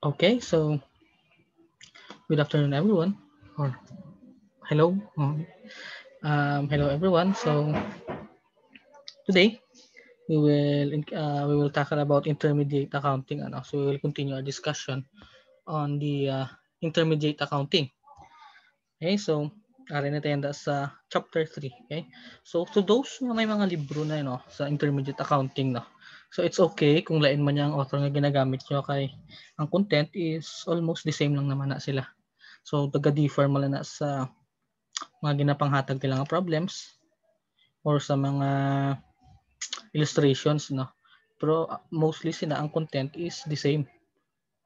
Okay, so good afternoon, everyone. Or hello, um, um, hello everyone. So today we will uh, we will talk about intermediate accounting, and also we will continue our discussion on the uh, intermediate accounting. Okay, so are na tayo sa chapter 3. Okay? So to those na may mga libro na yun, no, sa intermediate accounting, no, So it's okay kung lain man niya ang author na ginagamit nyo kay ang content is almost the same lang naman na sila. So taga-differ mala na sa mga ginapanghatag nila nga problems or sa mga illustrations no. Pero mostly sina ang content is the same.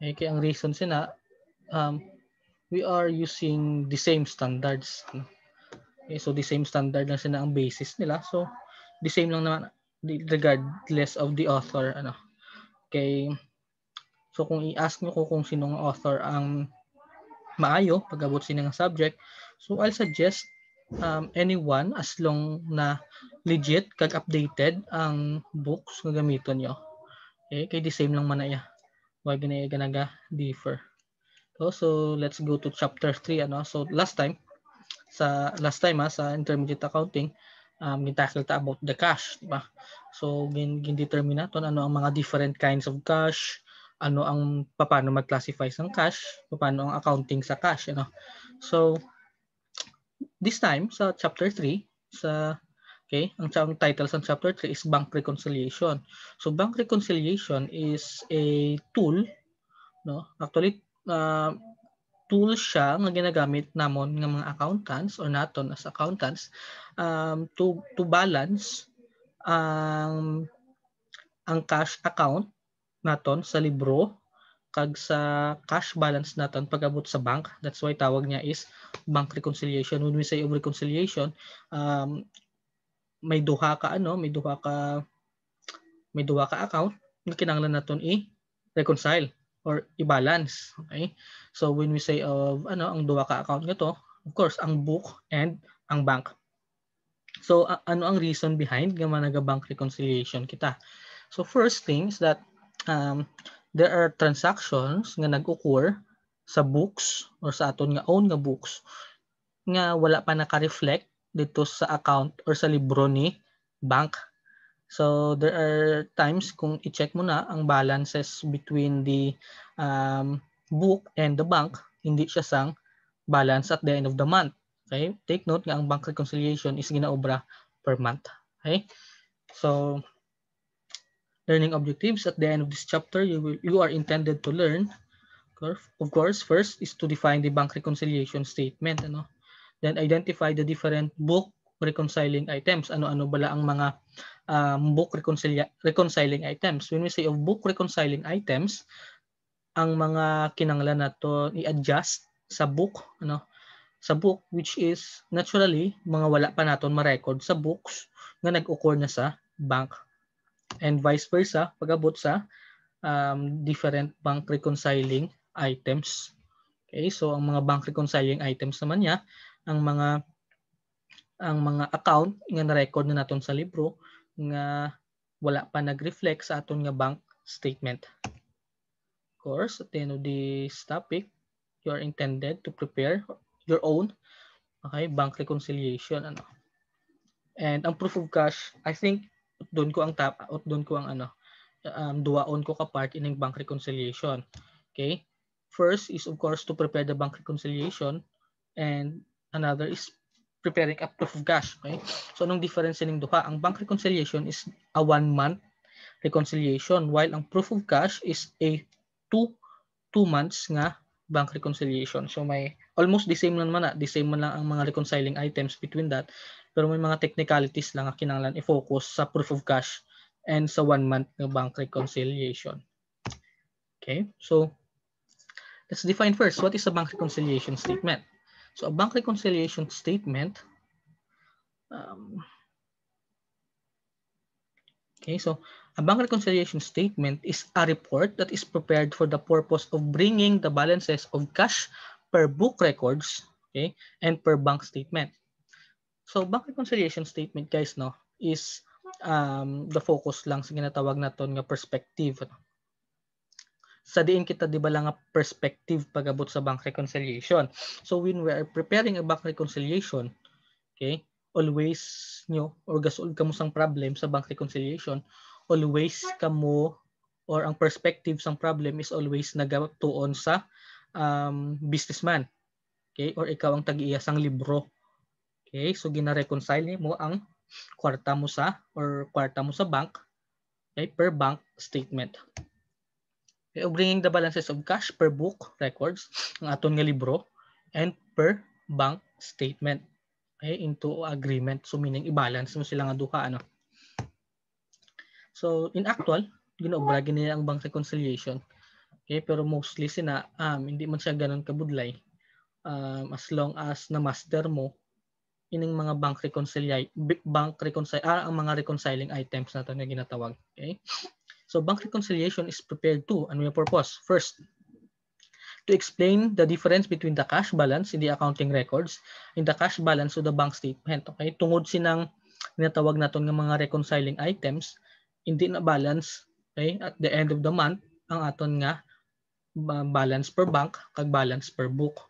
Eh, kaya ang reason sina um, we are using the same standards. No? Okay, eh, so the same standard na sina ang basis nila. So the same lang naman regardless of the author ano okay so kung i-ask niyo ko kung sinong author ang maayo pag-abot sino subject so I'll suggest um, anyone as long na legit kag updated ang books nga gamiton niyo okay eh, kay the same lang man iya wag na ganaga differ so, oh, so let's go to chapter 3 ano so last time sa last time ha, ah, sa intermediate accounting um, gitackle ta about the cash, di ba? So, gin-determine natin ano ang mga different kinds of cash, ano ang paano mag-classify sa cash, paano ang accounting sa cash, ano. So, this time sa chapter 3, sa okay, ang, ang title sa chapter 3 is bank reconciliation. So, bank reconciliation is a tool, no? Actually, uh, tool siya nga ginagamit namon ng mga accountants or naton as accountants um, to to balance ang um, ang cash account naton sa libro kag sa cash balance naton pagabot sa bank that's why tawag niya is bank reconciliation when we say of reconciliation um, may duha ka ano may duha ka may duha ka account nga kinahanglan naton i reconcile or i-balance. Okay? So when we say of uh, ano ang duwa ka account nito, of course ang book and ang bank. So uh, ano ang reason behind nga managa bank reconciliation kita? So first thing is that um, there are transactions nga nag-occur sa books or sa aton nga own nga books nga wala pa naka-reflect dito sa account or sa libro ni bank So there are times kung i-check mo na ang balances between the um, book and the bank, hindi siya sang balance at the end of the month. Okay? Take note nga ang bank reconciliation is ginaobra per month. Okay? So learning objectives at the end of this chapter you will you are intended to learn of course first is to define the bank reconciliation statement ano then identify the different book reconciling items ano-ano bala ang mga um, book reconcilia- reconciling items. When we say of book reconciling items, ang mga kinanglan na to i-adjust sa book ano sa book which is naturally mga wala pa naton ma-record sa books nga nag-occur na sa bank and vice versa pagabot sa um, different bank reconciling items okay so ang mga bank reconciling items naman niya ang mga ang mga account nga na-record na naton sa libro nga wala pa nag-reflect sa aton nga bank statement. Of course, at the end of this topic, you are intended to prepare your own okay, bank reconciliation. Ano. And ang proof of cash, I think doon ko ang tap, doon ko ang ano, um, duwaon ko ka part in ang bank reconciliation. Okay? First is of course to prepare the bank reconciliation and another is preparing a proof of cash. Okay? So, anong difference ng duha? Ang bank reconciliation is a one-month reconciliation while ang proof of cash is a two, two months nga bank reconciliation. So, may almost the same lang man na. The same man lang ang mga reconciling items between that. Pero may mga technicalities lang ang kinanglan i-focus sa proof of cash and sa one month ng bank reconciliation. Okay, so let's define first what is a bank reconciliation statement. So a bank reconciliation statement. Um, okay, so a bank reconciliation statement is a report that is prepared for the purpose of bringing the balances of cash per book records okay, and per bank statement. So bank reconciliation statement guys no is um, the focus lang sa ginatawag naton nga perspective. No? sa diin kita di ba lang perspective pagabot sa bank reconciliation. So when we are preparing a bank reconciliation, okay, always nyo or gasol kamo sang problem sa bank reconciliation, always kamo or ang perspective sang problem is always nagatuon sa um, businessman. Okay, or ikaw ang tag-iya sang libro. Okay, so gina-reconcile mo ang kwarta mo sa or kwarta mo sa bank okay, per bank statement. Eh, bringing the balances of cash per book records ng aton nga libro and per bank statement okay, into agreement so meaning i-balance mo sila nga duha ano so in actual ginoobra gini ang bank reconciliation okay pero mostly sina um, hindi man siya ganun kabudlay um, as long as na master mo ining mga bank reconciliation bank reconcile ah, ang mga reconciling items na to na ginatawag okay So bank reconciliation is prepared to ano yung purpose? First, to explain the difference between the cash balance in the accounting records and the cash balance of the bank statement. Okay? Tungod sinang tinatawag naton ng mga reconciling items hindi na balance okay at the end of the month ang aton nga balance per bank kag balance per book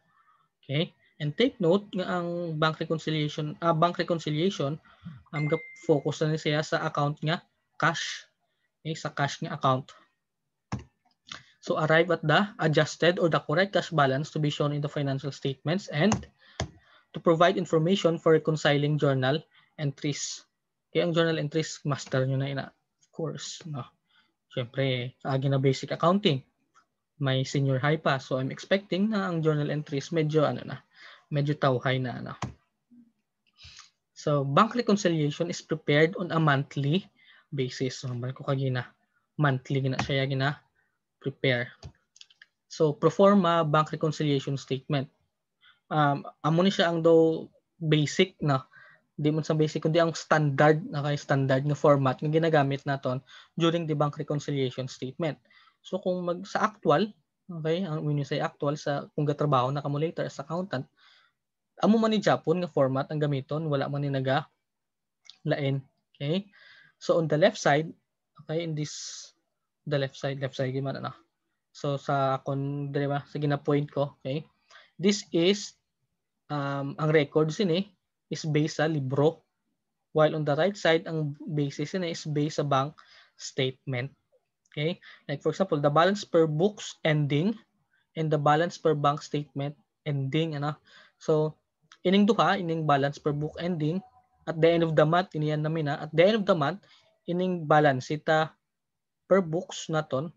okay and take note nga ang bank reconciliation uh, bank reconciliation ang um, focus na siya sa account nga cash okay, eh, sa cash nga account. So arrive at the adjusted or the correct cash balance to be shown in the financial statements and to provide information for reconciling journal entries. Okay, ang journal entries, master nyo na ina. Ah. Of course. No? Siyempre, agi na basic accounting. May senior high pa. So I'm expecting na ang journal entries medyo ano na, medyo tawhay na ano. So bank reconciliation is prepared on a monthly basis man ko kagina monthly gina siya gina prepare so proforma bank reconciliation statement um amo ni siya ang do basic na di man sa basic kundi ang standard na kay standard nga format nga ginagamit naton during the bank reconciliation statement so kung mag sa actual okay ang when you say actual sa kung gatrabaho na kamo later as accountant amo man ni Japon nga format ang gamiton wala man ni naga lain okay So on the left side, okay, in this the left side, left side gimana na. So sa kon dire ba sa gina-point ko, okay? This is um ang records ini eh, is based sa libro. While on the right side, ang basis ini eh, is based sa bank statement. Okay? Like for example, the balance per books ending and the balance per bank statement ending ano. So ining duha, ining balance per book ending at the end of the month, iniyan namin na at the end of the month, ining balance ita per books naton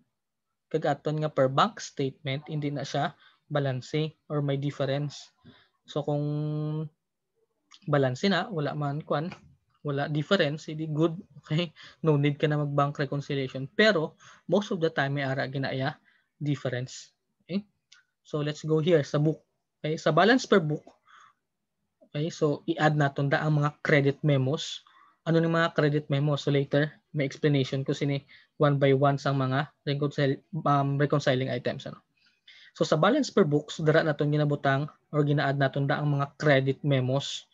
kag aton nga per bank statement hindi na siya balance or may difference. So kung balance na, wala man kwan, wala difference, hindi good, okay? No need ka na mag-bank reconciliation. Pero most of the time may ara ginaya difference. Okay? So let's go here sa book. Okay? Sa balance per book, Okay, so i-add natin da ang mga credit memos. Ano ng mga credit memos? So later, may explanation ko sini one by one sa mga reconcil um, reconciling items. Ano? So sa balance per books, dara natin ginabutang or ginaad natin da ang mga credit memos.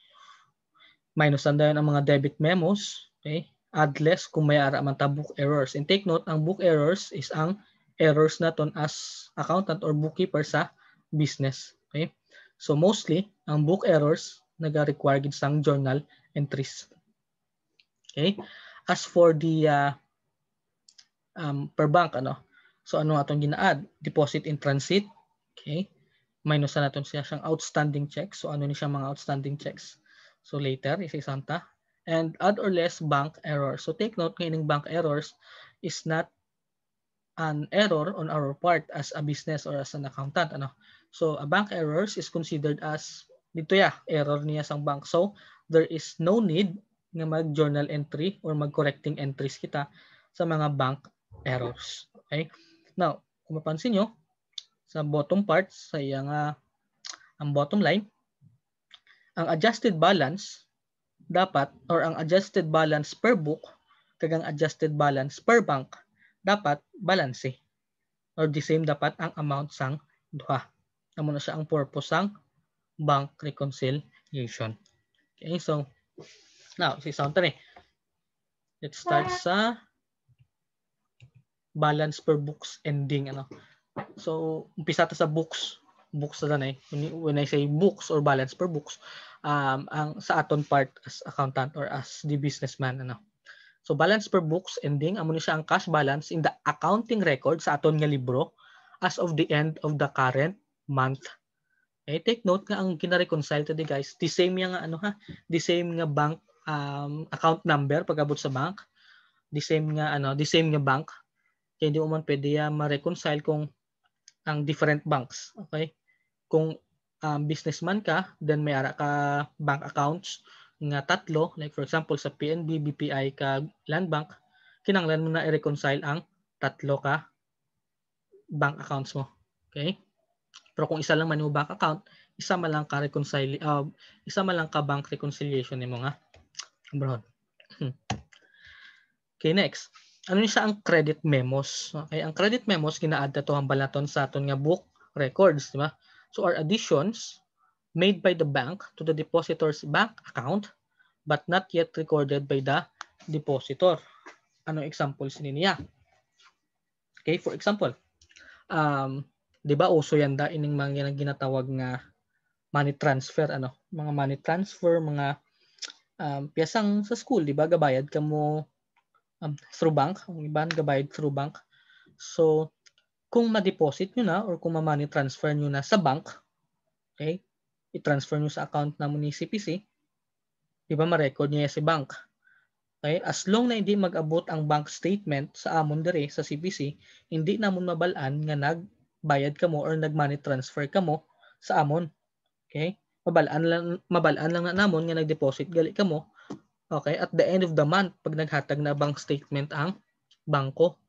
Minus dayon ang mga debit memos. Okay? Add less kung may ara man ta book errors. And take note, ang book errors is ang errors naton as accountant or bookkeeper sa business. Okay? So mostly, ang book errors nag-require gid sang journal entries. Okay? As for the uh, um, per bank ano. So ano atong gina-add? Deposit in transit. Okay? Minus na natin siya siyang outstanding checks. So ano ni siya mga outstanding checks? So later isa isanta And add or less bank error. So take note ng bank errors is not an error on our part as a business or as an accountant ano so a bank errors is considered as dito ya, error niya sa bank. So, there is no need na mag-journal entry or mag-correcting entries kita sa mga bank errors. Okay? Now, kung mapansin nyo, sa bottom part, sa iyang uh, ang bottom line, ang adjusted balance dapat or ang adjusted balance per book kag ang adjusted balance per bank dapat balance eh. or the same dapat ang amount sang duha. Namo na siya ang purpose sang bank reconciliation. Okay, so now, si Soundtrack. Let's start sa balance per books ending. Ano. So, umpisa ta sa books. Books na eh. When, when I say books or balance per books, um, ang sa aton part as accountant or as the businessman. Ano. So, balance per books ending, amo ni siya ang cash balance in the accounting record sa aton nga libro as of the end of the current month eh, take note nga ang kina-reconcile today guys, the same yung ano ha, the same nga bank um, account number pagabot sa bank, the same nga ano, the same nga bank. Kaya hindi uman pwede uh, ma-reconcile kung ang different banks, okay? Kung um, businessman ka, then may ara ka bank accounts nga tatlo, like for example sa PNB, BPI ka Land Bank, kinanglan mo na i-reconcile ang tatlo ka bank accounts mo. Okay? Pero kung isa lang man yung bank account, isa man lang ka reconcile uh, isa man lang ka bank reconciliation nimo nga abroad. okay, next. Ano ni sa ang credit memos? Okay, ang credit memos gina-add to balaton sa aton nga book records, di ba? So are additions made by the bank to the depositor's bank account but not yet recorded by the depositor. Ano examples ni niya? Okay, for example, um, 'di ba uso yan da ining mga ginatawag nga money transfer ano, mga money transfer, mga um, piyasang sa school, 'di ba gabayad ka mo um, through bank, ang iba gabayad through bank. So kung ma-deposit nyo na or kung ma-money transfer nyo na sa bank, okay? I-transfer nyo sa account na ni CPC, di ba ma-record nyo yan si bank. Okay? As long na hindi mag-abot ang bank statement sa amon dere sa CPC, hindi namon mabalaan nga nag bayad ka mo or nag-money transfer ka mo sa amon. Okay? Mabalaan lang, mabalaan lang na namon nga nag-deposit gali ka mo. Okay? At the end of the month, pag naghatag na bank statement ang bangko.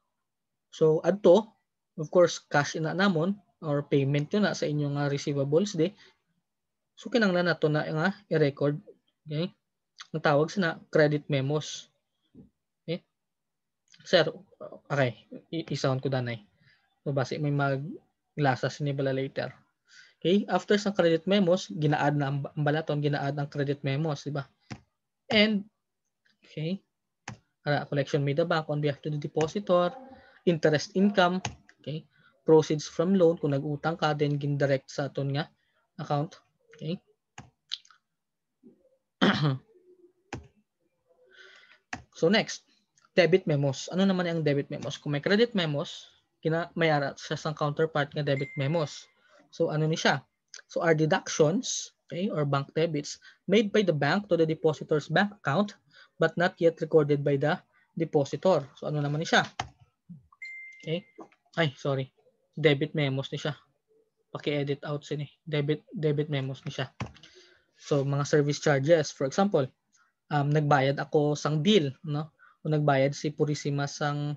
So, adto, of course, cash na namon or payment yun na sa inyong uh, receivables di. So, kinanglan na to na nga i-record. Okay? Ang tawag sa na credit memos. okay Sir, okay. I-sound ko danay. So, basi may mag glasses ni pala later. Okay? After sa credit memos, ginaad na ang balaton, ginaad ang credit memos, di ba? And, okay, collection made the bank on behalf to the depositor, interest income, okay, proceeds from loan, kung nag-utang ka, then gin-direct sa aton nga account. Okay? so next, debit memos. Ano naman ang debit memos? Kung may credit memos, kina, may ara siya sa counterpart nga debit memos. So ano ni siya? So are deductions okay, or bank debits made by the bank to the depositor's bank account but not yet recorded by the depositor. So ano naman ni siya? Okay? Ay, sorry. Debit memos ni siya. Paki-edit out sini. Debit debit memos ni siya. So mga service charges, for example, um, nagbayad ako sang deal, no? O nagbayad si Purisima sang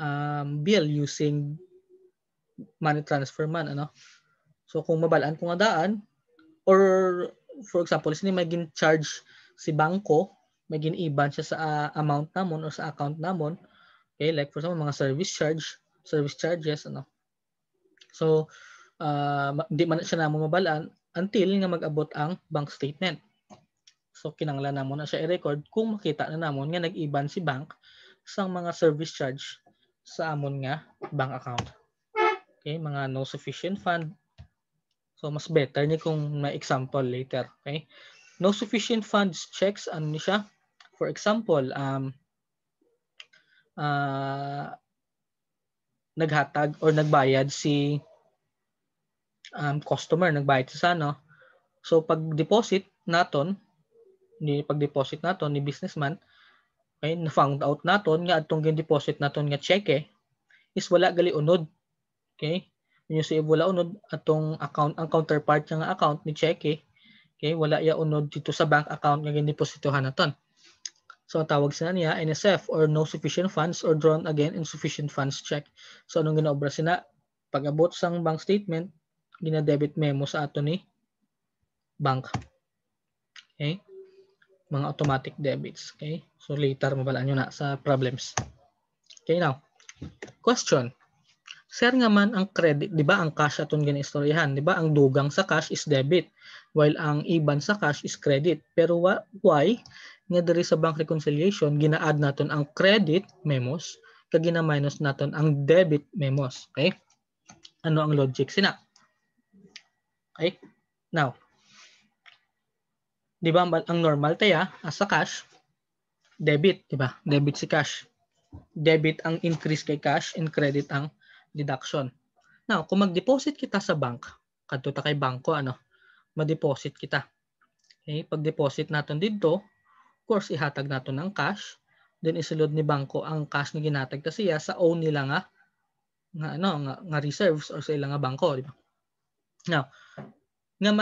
um, bill using money transfer man ano so kung mabalaan ko nga daan or for example sini magin charge si bangko magin iban siya sa uh, amount namon or sa account namon okay like for example mga service charge service charges ano so uh, di man siya namo mabalaan until nga magabot ang bank statement so kinanglan namon na siya i-record kung makita na namon nga nag-iban si bank sa mga service charge sa amon nga bank account. Okay, mga no sufficient fund. So mas better ni kung may example later, okay? No sufficient funds checks ano ni siya? For example, um uh, naghatag or nagbayad si um, customer, nagbayad sa ano. So pag deposit naton, ni pag deposit naton ni businessman, okay, na-found out naton nga atong gin-deposit naton nga cheque is wala gali unod. Okay? Inyo si wala unod atong account ang counterpart nga account ni cheque. Okay, wala ya unod dito sa bank account nga gin-depositohan naton. So tawag sina niya NSF or no sufficient funds or drawn again insufficient funds check. So anong ginaobra sina? Pag-abot sang bank statement, gina-debit memo sa ato ni bank. Okay? mga automatic debits. Okay? So later, mabalaan nyo na sa problems. Okay, now. Question. Sir nga man ang credit, di ba ang cash aton gani istoryahan, di ba ang dugang sa cash is debit while ang iban sa cash is credit. Pero why nga diri sa bank reconciliation gina-add naton ang credit memos kag gina-minus naton ang debit memos, okay? Ano ang logic sina? Okay? Now, 'di ba? Ang normal taya ah, ah, as a cash debit, 'di ba? Debit si cash. Debit ang increase kay cash and credit ang deduction. Now, kung mag-deposit kita sa bank, kadto ta kay bangko ano, ma-deposit kita. Okay, pag-deposit naton didto, of course ihatag naton ang cash, then isulod ni bangko ang cash na ginatag ta siya sa own nila nga nga ano nga, nga reserves or sa ilang nga bangko, di ba? Now, nga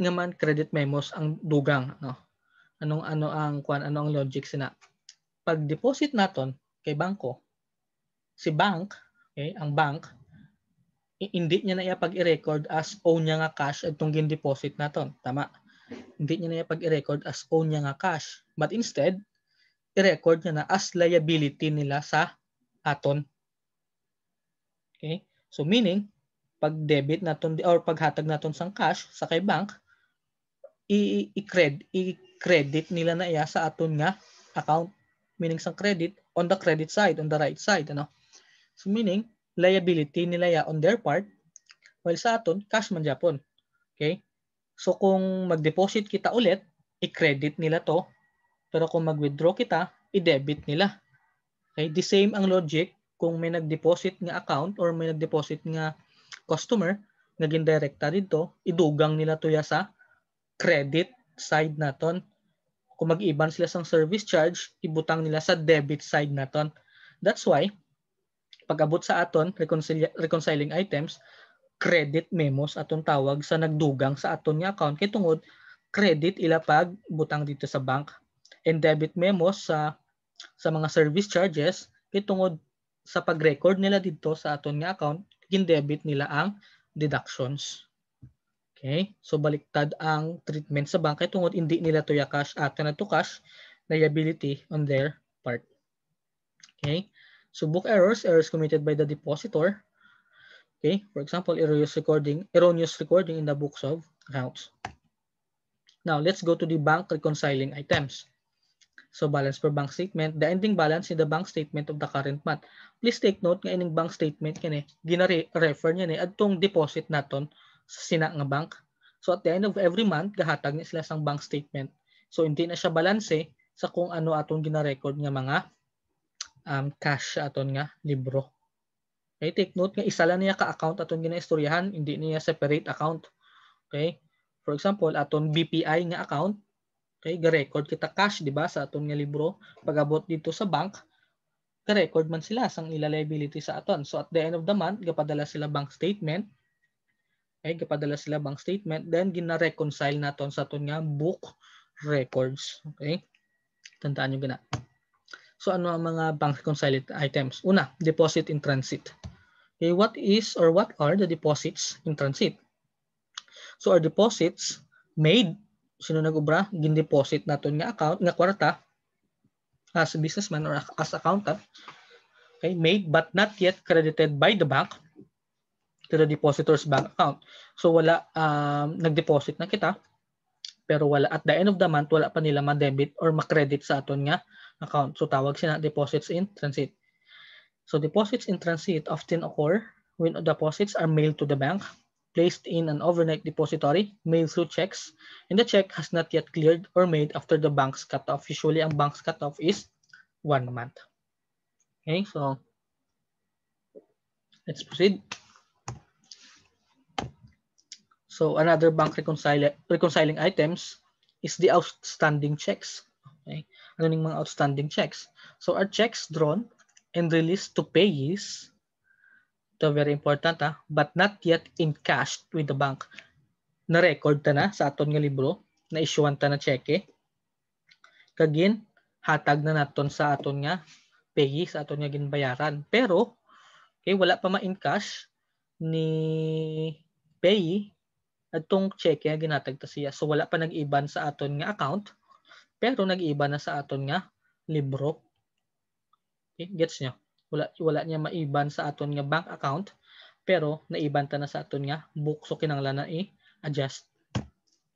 nga man credit memos ang dugang no anong ano ang kwan ano ang logic sina pag deposit naton kay bangko si bank okay ang bank hindi niya na iyapag i-record as own niya nga cash itong gin deposit naton tama hindi niya na pag i-record as own niya nga cash but instead i-record niya na as liability nila sa aton okay so meaning pag debit naton or paghatag naton sang cash sa kay bank i-credit i-credit nila na iya sa aton nga account meaning sang credit on the credit side on the right side ano so meaning liability nila ya on their part while sa aton cash man japon okay so kung mag-deposit kita ulit i-credit nila to pero kung mag-withdraw kita i-debit nila okay the same ang logic kung may nag-deposit nga account or may nag-deposit nga customer nga gindirekta dito idugang nila to ya sa credit side naton kung mag-iban sila sa service charge, ibutang nila sa debit side naton. That's why, pag-abot sa aton, reconciling items, credit memos aton tawag sa nagdugang sa aton nga account. Kay tungod, credit ila pag butang dito sa bank. And debit memos sa sa mga service charges, kay tungod sa pag-record nila dito sa aton nga account, gin-debit nila ang deductions. Okay? So baliktad ang treatment sa bank kay tungod hindi nila to yakash at na to cash liability on their part. Okay? So book errors, errors committed by the depositor. Okay? For example, erroneous recording, erroneous recording in the books of accounts. Now, let's go to the bank reconciling items. So balance per bank statement, the ending balance in the bank statement of the current month. Please take note nga ining bank statement kini ginare-refer niya ni adtong deposit naton sa sina nga bank. So at the end of every month, gahatag ni sila sang bank statement. So hindi na siya balanse sa kung ano aton gina-record nga mga um, cash aton nga libro. Okay, take note nga isa lang niya ka account aton ginaistoryahan, hindi niya separate account. Okay? For example, aton BPI nga account, okay, ga-record kita cash di ba sa aton nga libro. Pagabot dito sa bank, ga record man sila sang ila liability sa aton. So at the end of the month, gapadala sila bank statement Okay, kapadala sila bang statement. Then, gina-reconcile naton sa aton nga book records. Okay? Tandaan nyo gina. So, ano ang mga bank reconciled items? Una, deposit in transit. Okay, what is or what are the deposits in transit? So, are deposits made, sino nag-ubra? Gin-deposit naton nga account, nga kwarta, as a businessman or as accountant, okay, made but not yet credited by the bank to the depositor's bank account. So wala, um, nag-deposit na kita, pero wala at the end of the month, wala pa nila ma-debit or ma-credit sa aton nga account. So tawag siya na deposits in transit. So deposits in transit often occur when deposits are mailed to the bank, placed in an overnight depository, mailed through checks, and the check has not yet cleared or made after the bank's cutoff. Usually, ang bank's cutoff is one month. Okay, so let's proceed. So another bank reconciling, reconciling items is the outstanding checks. Okay? Ano ning mga outstanding checks? So our checks drawn and released to payees, ito very important ah, but not yet in cash with the bank. Na-record ta na sa aton nga libro, na-issuean ta na cheque. Kagin, hatag na naton sa aton nga paye sa aton nga ginbayaran. Pero, okay, wala pa ma-in cash ni payee atong cheque nga ginatagta siya. So wala pa nag-iban sa aton nga account pero nag-iban na sa aton nga libro. Okay, gets nyo? Wala wala niya maiban sa aton nga bank account pero naibanta na sa aton nga book so kinanglan na i-adjust.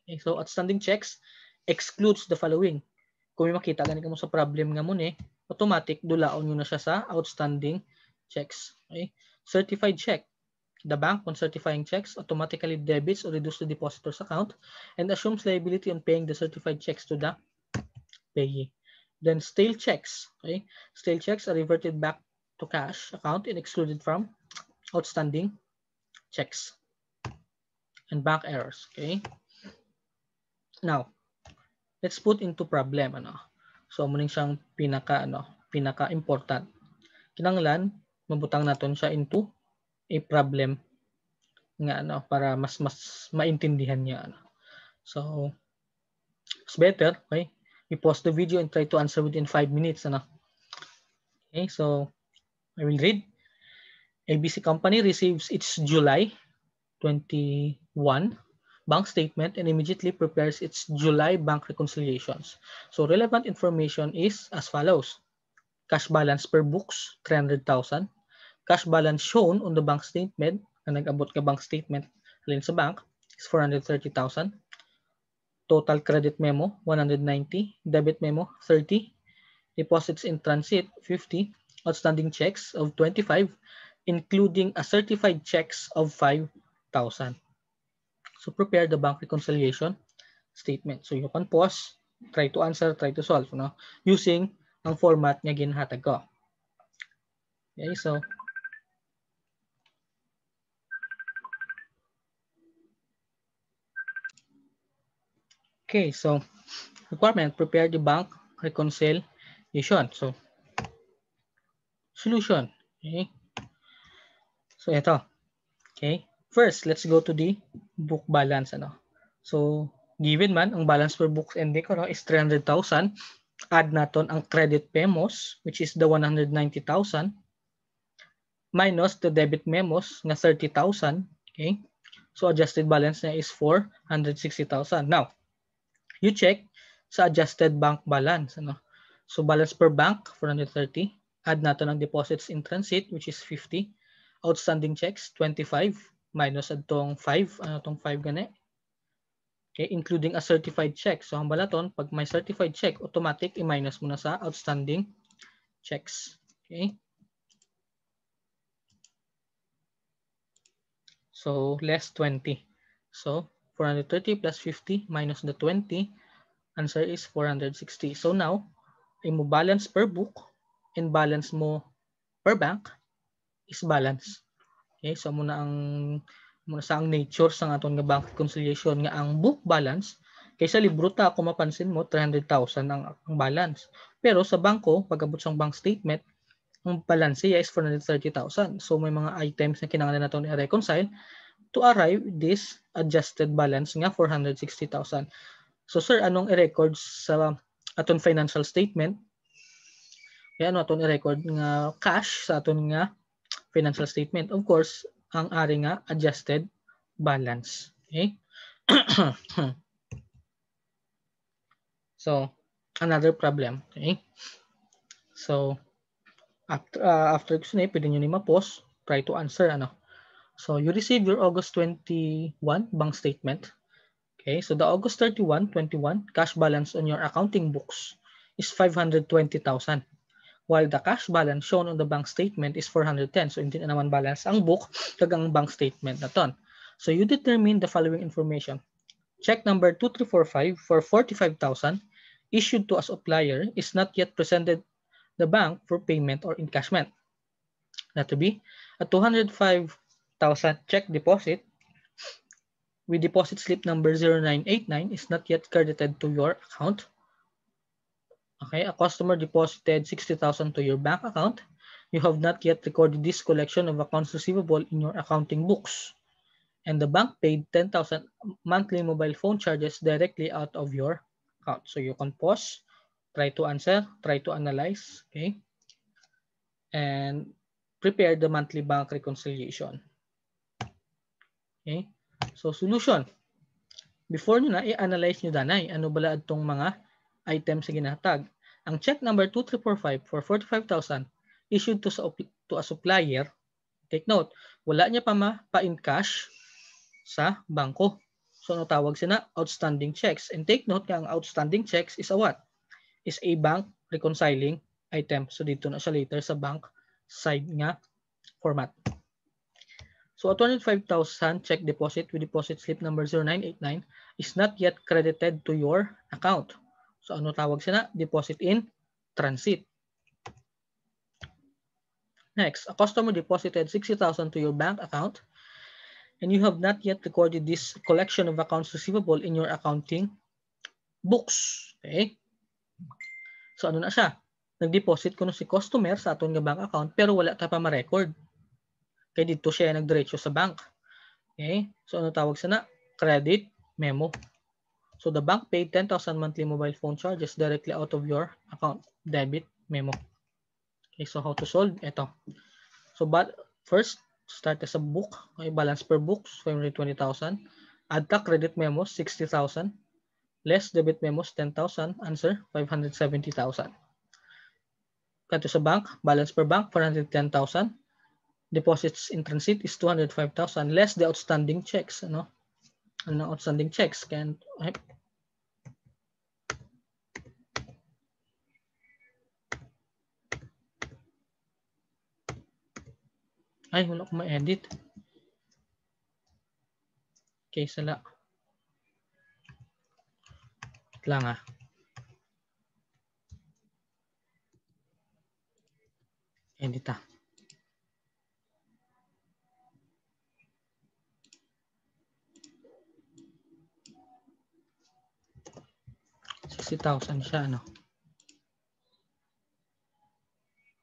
Okay, so outstanding checks excludes the following. Kung may makita gani mo sa problem nga mo ni, automatic dulaon nyo na siya sa outstanding checks. Okay? Certified check The bank, when certifying checks, automatically debits or reduces the depositor's account and assumes liability on paying the certified checks to the payee. Then stale checks. Okay? Stale checks are reverted back to cash account and excluded from outstanding checks and bank errors. Okay. Now, let's put into problem ano. So muling siyang pinaka ano, pinaka important. Kinanglan mabutang naton siya into a problem nga ano para mas mas maintindihan niya ano. So it's better, okay? You pause the video and try to answer within 5 minutes ano. Okay, so I will read. ABC company receives its July 21 bank statement and immediately prepares its July bank reconciliations. So relevant information is as follows. Cash balance per books 300,000 cash balance shown on the bank statement na nag-abot ka bank statement alin sa bank is 430,000. Total credit memo, 190. Debit memo, 30. Deposits in transit, 50. Outstanding checks of 25, including a certified checks of 5,000. So prepare the bank reconciliation statement. So you can pause, try to answer, try to solve, no? using ang format niya ginhatag ko. Okay, so Okay, so requirement, prepare the bank reconcile, issue. So, solution. Okay. So, ito. Okay. First, let's go to the book balance. Ano? So, given man, ang balance per books and ko is 300,000. Add natin ang credit memos, which is the 190,000 minus the debit memos na 30,000. Okay? So, adjusted balance niya is 460,000. Now, you check sa adjusted bank balance. Ano? So balance per bank, 430. Add natin ang deposits in transit, which is 50. Outstanding checks, 25. Minus adtong 5. Ano itong 5 gani? Okay, including a certified check. So ang balaton, pag may certified check, automatic i-minus mo na sa outstanding checks. Okay. So less 20. So 430 plus 50 minus the 20, answer is 460. So now, imo balance per book and balance mo per bank is balance. Okay, so muna ang muna sa ang nature sa aton nga bank reconciliation nga ang book balance kaysa libro ta kung mapansin mo 300,000 ang, ang balance. Pero sa bangko, pagabot sa bank statement, ang balance niya is 430,000. So may mga items na kinahanglan naton i-reconcile to arrive this adjusted balance nga 460,000. So sir, anong i-record sa aton financial statement? Kaya ano aton i-record nga cash sa aton nga financial statement. Of course, ang ari nga adjusted balance. Okay? so, another problem. Okay? So, after, uh, after gusto na, pwede nyo ni ma-pause. Try to answer. Ano? So you receive your August 21 bank statement. Okay, so the August 31, 21 cash balance on your accounting books is 520,000 while the cash balance shown on the bank statement is 410. So hindi na naman balance ang book, kagang bank statement na ton. So you determine the following information. Check number 2345 for 45,000 issued to a supplier is not yet presented the bank for payment or encashment. be a 205 thousand check deposit with deposit slip number 0989 is not yet credited to your account. Okay, a customer deposited 60,000 to your bank account. You have not yet recorded this collection of accounts receivable in your accounting books. And the bank paid 10,000 monthly mobile phone charges directly out of your account. So you can pause, try to answer, try to analyze, okay? And prepare the monthly bank reconciliation. Okay? So, solution. Before nyo na, i-analyze nyo danay. Ano bala itong mga items sa ginatag. Ang check number 2345 for 45,000 issued to, sa, to a supplier. Take note, wala niya pa ma, pa in cash sa bangko. So, ano tawag na? Outstanding checks. And take note nga ang outstanding checks is a what? Is a bank reconciling item. So, dito na siya later sa bank side nga format. So at 105,000 check deposit with deposit slip number 0989 is not yet credited to your account. So ano tawag siya na? Deposit in transit. Next, a customer deposited 60,000 to your bank account and you have not yet recorded this collection of accounts receivable in your accounting books. Okay? So ano na siya? Nag-deposit ko na si customer sa atong bank account pero wala ta pa ma-record. Kaya dito siya nagdiretso sa bank. Okay? So ano tawag sana? Credit memo. So the bank paid 10,000 monthly mobile phone charges directly out of your account. Debit memo. Okay, so how to solve? Ito. So but first, start as a book. Okay, balance per book, 520,000. Add the credit memo, 60,000. Less debit memos, 10,000. Answer, 570,000. Kanto sa bank, balance per bank, 410,000 deposits in transit is 205,000 less the outstanding checks ano ano outstanding checks can ay wala akong ma-edit okay sala lang ah edit ah si 60,000 siya, ano?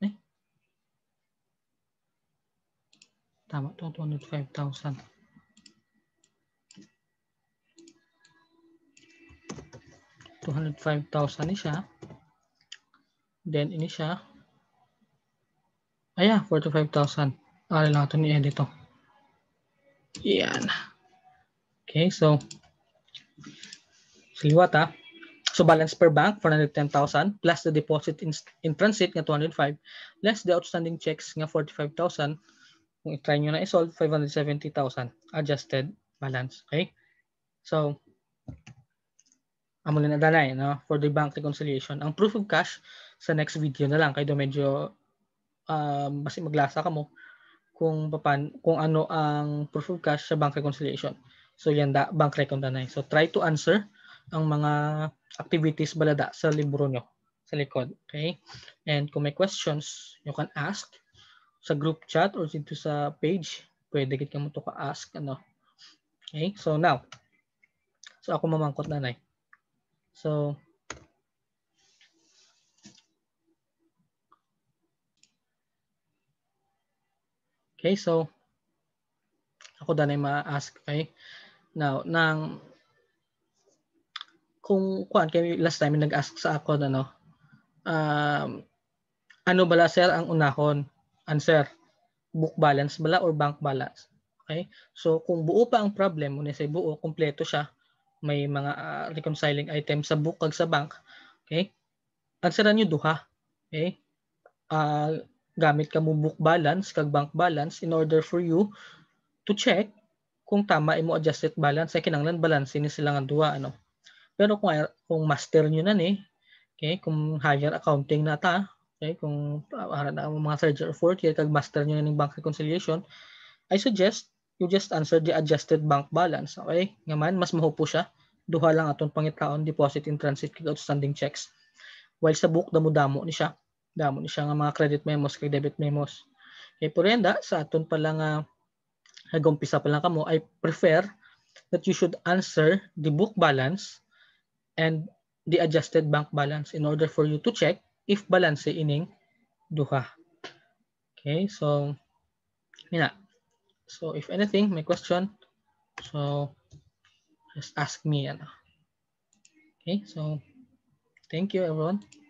Eh? Tama, 205,000. Two hundred five thousand ni siya. Then ini siya. Ayan, 45,000. Ari lang ito ni-edit to. Yan. Okay, so. Siliwat ha. Ah. So balance per bank 410,000 plus the deposit in, in transit nga 205 less the outstanding checks nga 45,000 kung i-try nyo na i-solve 570,000 adjusted balance. Okay? So amulin na dalay no for the bank reconciliation. Ang proof of cash sa next video na lang kay do medyo um, uh, maglasa ka mo kung papan kung ano ang proof of cash sa bank reconciliation. So yan da bank reconciliation. So try to answer ang mga activities balada sa libro nyo sa likod. Okay? And kung may questions, you can ask sa group chat or dito sa page. Pwede kit mo to ka-ask. Ano? Okay? So now, so ako mamangkot nanay. So, Okay, so ako na ma-ask, kay Now, nang kung kuan kay last time nag-ask sa ako ano um, ano bala sir ang unahon answer book balance bala or bank balance okay so kung buo pa ang problem mo sa buo kumpleto siya may mga uh, reconciling item sa book kag sa bank okay ansaran niyo duha okay uh, gamit ka mo book balance kag bank balance in order for you to check kung tama imo adjusted balance ay kinanglan balance ni sila nga duha ano pero kung, kung master nyo na ni, eh, okay, kung higher accounting na ta, okay, kung ah, aral na mga third year or fourth year, kag master nyo na ng bank reconciliation, I suggest you just answer the adjusted bank balance. Okay? Ngaman, mas mahupo siya. Duha lang aton pangitaon deposit in transit kag outstanding checks. While sa book, damo-damo ni siya. Damo ni siya nga mga credit memos kag debit memos. Okay, purenda, sa aton pa lang uh, nag-umpisa pa lang kamo, I prefer that you should answer the book balance and the adjusted bank balance in order for you to check if balance ining duha. Okay, so yeah. So if anything, my question, so just ask me. Ano. Okay, so thank you everyone.